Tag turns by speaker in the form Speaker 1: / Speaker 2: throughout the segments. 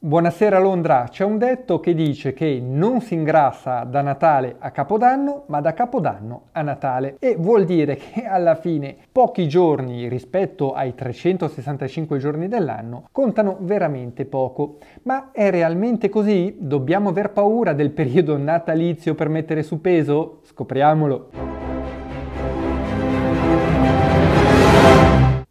Speaker 1: Buonasera Londra, c'è un detto che dice che non si ingrassa da Natale a Capodanno, ma da Capodanno a Natale e vuol dire che alla fine pochi giorni rispetto ai 365 giorni dell'anno contano veramente poco. Ma è realmente così? Dobbiamo aver paura del periodo natalizio per mettere su peso? Scopriamolo!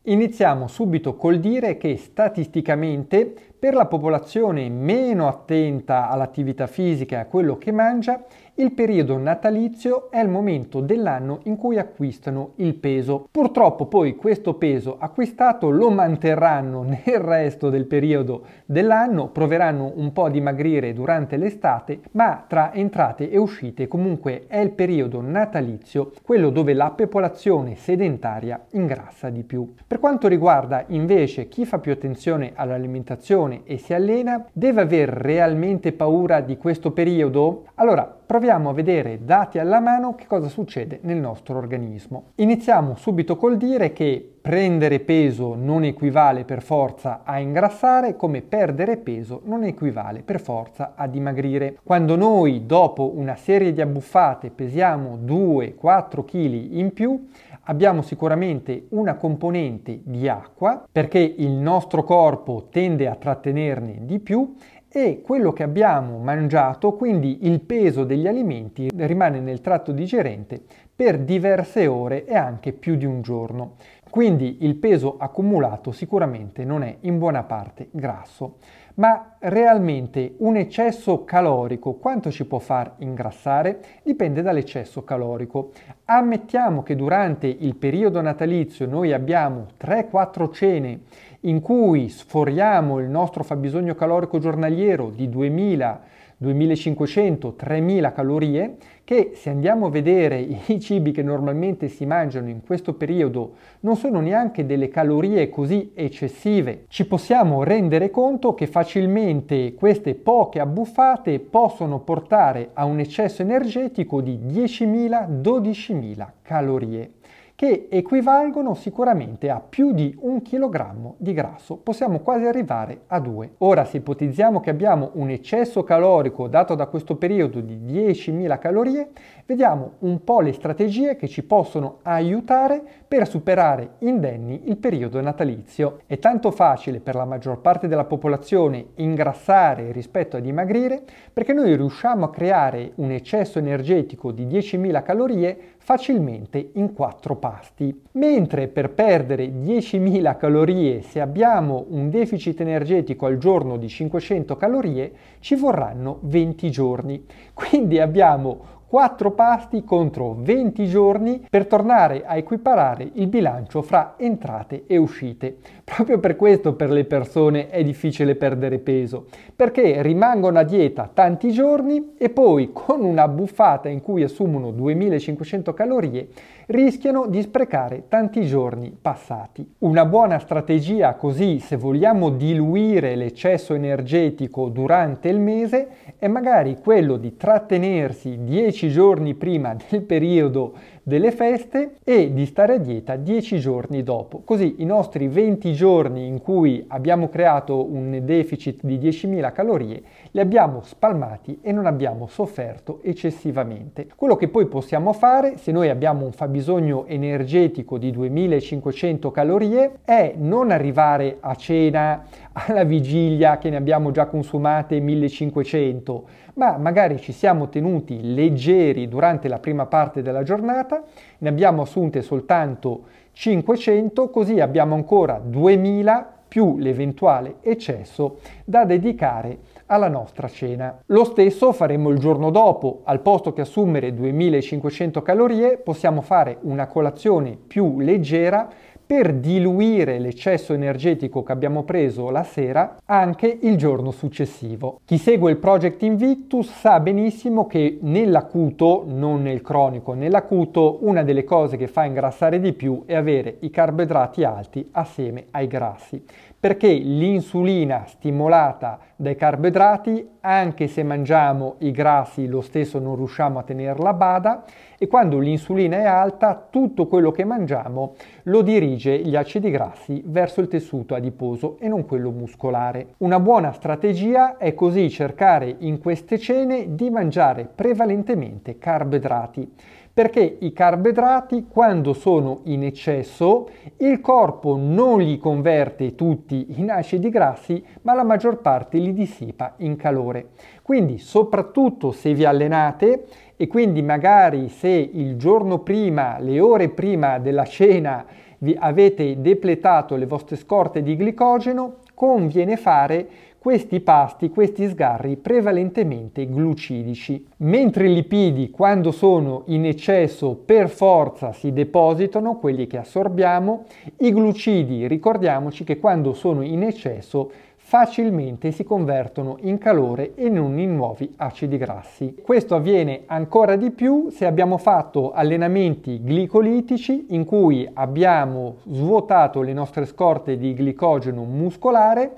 Speaker 1: Iniziamo subito col dire che statisticamente per la popolazione meno attenta all'attività fisica e a quello che mangia, il periodo natalizio è il momento dell'anno in cui acquistano il peso. Purtroppo poi questo peso acquistato lo manterranno nel resto del periodo dell'anno, proveranno un po' a dimagrire durante l'estate, ma tra entrate e uscite comunque è il periodo natalizio quello dove la popolazione sedentaria ingrassa di più. Per quanto riguarda invece chi fa più attenzione all'alimentazione nutrizione e si allena, deve aver realmente paura di questo periodo? Allora, proviamo a vedere dati alla mano che cosa succede nel nostro organismo. Iniziamo subito col dire che prendere peso non equivale per forza a ingrassare, come perdere peso non equivale per forza a dimagrire. Quando noi dopo una serie di abbuffate pesiamo 2-4 kg in più, abbiamo sicuramente una componente di acqua perché il nostro corpo tende a trattenerne di più e quello che abbiamo mangiato, quindi il peso degli alimenti, rimane nel tratto digerente per diverse ore e anche più di un giorno. Quindi il peso accumulato sicuramente non è in buona parte grasso. Ma realmente un eccesso calorico quanto ci può far ingrassare? Dipende dall'eccesso calorico. Ammettiamo che durante il periodo natalizio noi abbiamo 3-4 cene in cui sforiamo il nostro fabbisogno calorico giornaliero di 2000 2500-3000 calorie che se andiamo a vedere i cibi che normalmente si mangiano in questo periodo non sono neanche delle calorie così eccessive. Ci possiamo rendere conto che facilmente queste poche abbuffate possono portare a un eccesso energetico di 10.000-12.000 calorie che equivalgono sicuramente a più di un chilogrammo di grasso, possiamo quasi arrivare a due. Ora se ipotizziamo che abbiamo un eccesso calorico dato da questo periodo di 10.000 calorie, vediamo un po' le strategie che ci possono aiutare per superare indenni il periodo natalizio. È tanto facile per la maggior parte della popolazione ingrassare rispetto a dimagrire perché noi riusciamo a creare un eccesso energetico di 10.000 calorie facilmente in quattro pasti. Mentre per perdere 10.000 calorie se abbiamo un deficit energetico al giorno di 500 calorie ci vorranno 20 giorni. Quindi abbiamo 4 pasti contro 20 giorni per tornare a equiparare il bilancio fra entrate e uscite. Proprio per questo per le persone è difficile perdere peso, perché rimangono a dieta tanti giorni e poi con una buffata in cui assumono 2500 calorie rischiano di sprecare tanti giorni passati. Una buona strategia così, se vogliamo diluire l'eccesso energetico durante il mese, è magari quello di trattenersi 10 giorni prima del periodo delle feste e di stare a dieta 10 giorni dopo. Così i nostri 20 giorni in cui abbiamo creato un deficit di 10.000 calorie li abbiamo spalmati e non abbiamo sofferto eccessivamente. Quello che poi possiamo fare se noi abbiamo un fabbisogno energetico di 2500 calorie è non arrivare a cena alla vigilia che ne abbiamo già consumate 1500 ma magari ci siamo tenuti leggeri durante la prima parte della giornata, ne abbiamo assunte soltanto 500, così abbiamo ancora 2000 più l'eventuale eccesso da dedicare alla nostra cena. Lo stesso faremo il giorno dopo, al posto che assumere 2500 calorie possiamo fare una colazione più leggera per diluire l'eccesso energetico che abbiamo preso la sera anche il giorno successivo. Chi segue il Project Invictus sa benissimo che nell'acuto, non nel cronico, nell'acuto una delle cose che fa ingrassare di più è avere i carboidrati alti assieme ai grassi, perché l'insulina stimolata dai carboidrati, anche se mangiamo i grassi lo stesso non riusciamo a tenerla a bada e quando l'insulina è alta tutto quello che mangiamo lo dirige gli acidi grassi verso il tessuto adiposo e non quello muscolare. Una buona strategia è così cercare in queste cene di mangiare prevalentemente carboidrati perché i carboidrati quando sono in eccesso il corpo non li converte tutti in acidi grassi ma la maggior parte li dissipa in calore. Quindi soprattutto se vi allenate e quindi magari se il giorno prima, le ore prima della cena vi avete depletato le vostre scorte di glicogeno, conviene fare questi pasti, questi sgarri prevalentemente glucidici. Mentre i lipidi quando sono in eccesso per forza si depositano, quelli che assorbiamo, i glucidi ricordiamoci che quando sono in eccesso facilmente si convertono in calore e non in nuovi acidi grassi. Questo avviene ancora di più se abbiamo fatto allenamenti glicolitici in cui abbiamo svuotato le nostre scorte di glicogeno muscolare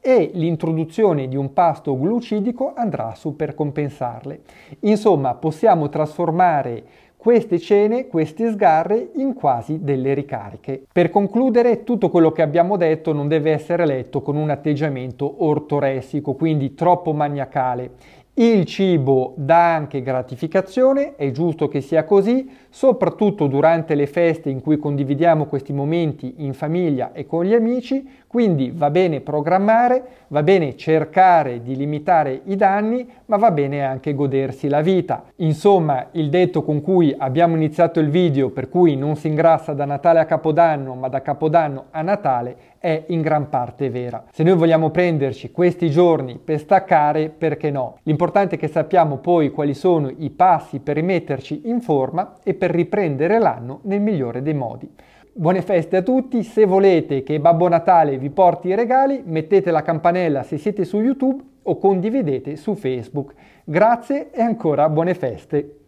Speaker 1: e l'introduzione di un pasto glucidico andrà a supercompensarle. Insomma, possiamo trasformare queste cene, questi sgarri in quasi delle ricariche. Per concludere, tutto quello che abbiamo detto non deve essere letto con un atteggiamento ortoressico, quindi troppo maniacale. Il cibo dà anche gratificazione, è giusto che sia così, soprattutto durante le feste in cui condividiamo questi momenti in famiglia e con gli amici, quindi va bene programmare, va bene cercare di limitare i danni, ma va bene anche godersi la vita. Insomma, il detto con cui abbiamo iniziato il video, per cui non si ingrassa da Natale a Capodanno, ma da Capodanno a Natale, è in gran parte vera. Se noi vogliamo prenderci questi giorni per staccare, perché no? L'importante è che sappiamo poi quali sono i passi per rimetterci in forma e per riprendere l'anno nel migliore dei modi. Buone feste a tutti, se volete che Babbo Natale vi porti i regali mettete la campanella se siete su YouTube o condividete su Facebook. Grazie e ancora buone feste!